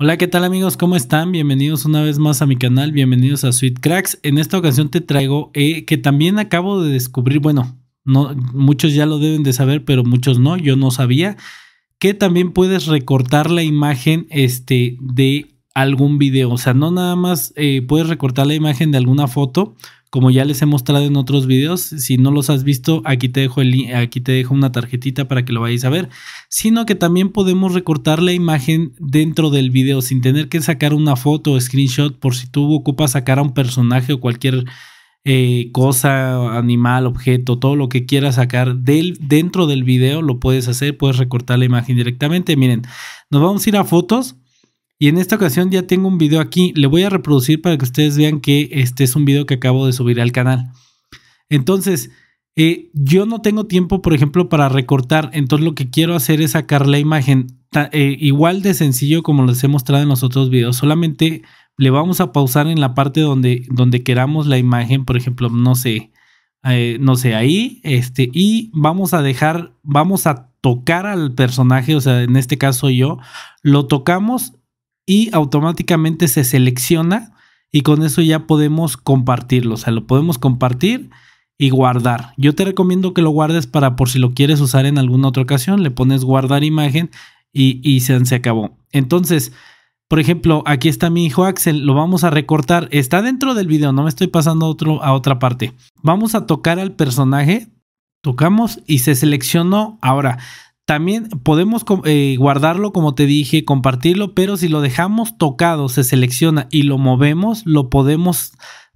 Hola, ¿qué tal amigos? ¿Cómo están? Bienvenidos una vez más a mi canal, bienvenidos a Sweet Cracks. En esta ocasión te traigo eh, que también acabo de descubrir, bueno, no, muchos ya lo deben de saber, pero muchos no, yo no sabía, que también puedes recortar la imagen este, de algún video. O sea, no nada más eh, puedes recortar la imagen de alguna foto, como ya les he mostrado en otros videos, si no los has visto, aquí te dejo, aquí te dejo una tarjetita para que lo vayáis a ver, sino que también podemos recortar la imagen dentro del video sin tener que sacar una foto o screenshot por si tú ocupas sacar a un personaje o cualquier eh, cosa, animal, objeto, todo lo que quieras sacar del, dentro del video lo puedes hacer, puedes recortar la imagen directamente. Miren, nos vamos a ir a fotos. Y en esta ocasión ya tengo un video aquí, le voy a reproducir para que ustedes vean que este es un video que acabo de subir al canal. Entonces, eh, yo no tengo tiempo, por ejemplo, para recortar, entonces lo que quiero hacer es sacar la imagen eh, igual de sencillo como les he mostrado en los otros videos, solamente le vamos a pausar en la parte donde, donde queramos la imagen, por ejemplo, no sé, eh, no sé, ahí, este, y vamos a dejar, vamos a tocar al personaje, o sea, en este caso yo, lo tocamos y automáticamente se selecciona y con eso ya podemos compartirlo, o sea, lo podemos compartir y guardar. Yo te recomiendo que lo guardes para por si lo quieres usar en alguna otra ocasión, le pones guardar imagen y, y se, acabó. Entonces, por ejemplo, aquí está mi hijo Axel, lo vamos a recortar, está dentro del video, no me estoy pasando otro, a otra parte. Vamos a tocar al personaje, tocamos y se seleccionó. Ahora, también podemos eh, guardarlo, como te dije, compartirlo, pero si lo dejamos tocado, se selecciona y lo movemos, lo podemos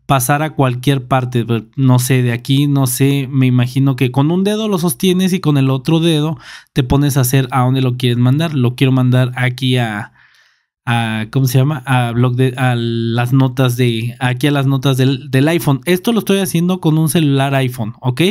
pasar a cualquier parte. Pues, no sé, de aquí, no sé, me imagino que con un dedo lo sostienes y con el otro dedo te pones a hacer a dónde lo quieres mandar. Lo quiero mandar aquí a, ¿cómo se llama? A blog a las notas de, aquí a las notas del, del iPhone. Esto lo estoy haciendo con un celular iPhone, ¿ok?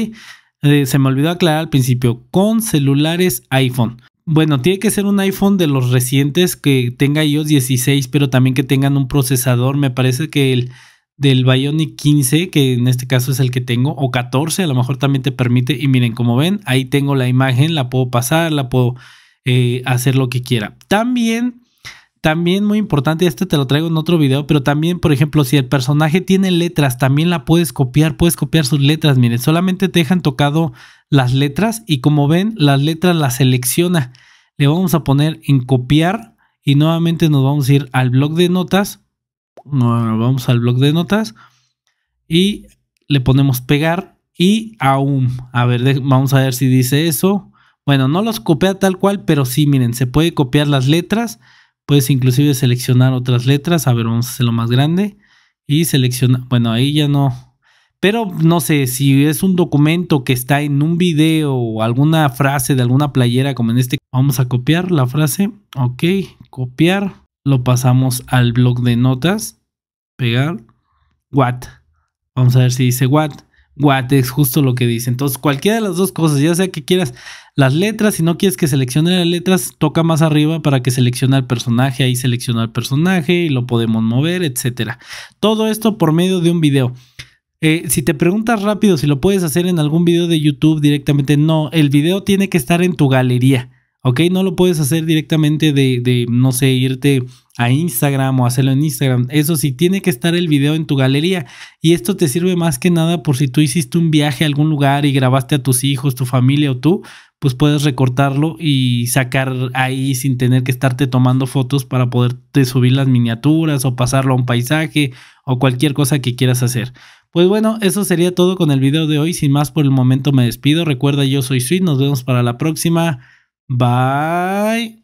Eh, se me olvidó aclarar al principio, con celulares iPhone. Bueno, tiene que ser un iPhone de los recientes que tenga iOS 16, pero también que tengan un procesador. Me parece que el del Bionic 15, que en este caso es el que tengo, o 14, a lo mejor también te permite. Y miren, como ven, ahí tengo la imagen, la puedo pasar, la puedo eh, hacer lo que quiera. También también muy importante, este te lo traigo en otro video, pero también, por ejemplo, si el personaje tiene letras, también la puedes copiar, puedes copiar sus letras. Miren, solamente te dejan tocado las letras y como ven, las letras las selecciona. Le vamos a poner en copiar y nuevamente nos vamos a ir al blog de notas. vamos al blog de notas y le ponemos pegar y aún. A ver, vamos a ver si dice eso. Bueno, no los copia tal cual, pero sí, miren, se puede copiar las letras Puedes inclusive seleccionar otras letras. A ver, vamos a hacerlo más grande. Y seleccionar, bueno, ahí ya no. Pero no sé, si es un documento que está en un video o alguna frase de alguna playera, como en este, vamos a copiar la frase. Ok, copiar. Lo pasamos al blog de notas. Pegar. What. Vamos a ver si dice what. What es justo lo que dice. Entonces, cualquiera de las dos cosas, ya sea que quieras las letras, si no quieres que seleccione las letras, toca más arriba para que seleccione el personaje, ahí selecciona el personaje y lo podemos mover, etcétera. Todo esto por medio de un video. Eh, si te preguntas rápido si lo puedes hacer en algún video de YouTube directamente, no, el video tiene que estar en tu galería. ¿ok? No lo puedes hacer directamente de, de, no sé, irte a Instagram o hacerlo en Instagram. Eso sí, tiene que estar el video en tu galería. Y esto te sirve más que nada por si tú hiciste un viaje a algún lugar y grabaste a tus hijos, tu familia o tú, pues puedes recortarlo y sacar ahí sin tener que estarte tomando fotos para poderte subir las miniaturas o pasarlo a un paisaje o cualquier cosa que quieras hacer. Pues bueno, eso sería todo con el video de hoy. Sin más por el momento me despido. Recuerda, yo soy Sweet. Nos vemos para la próxima. Bye.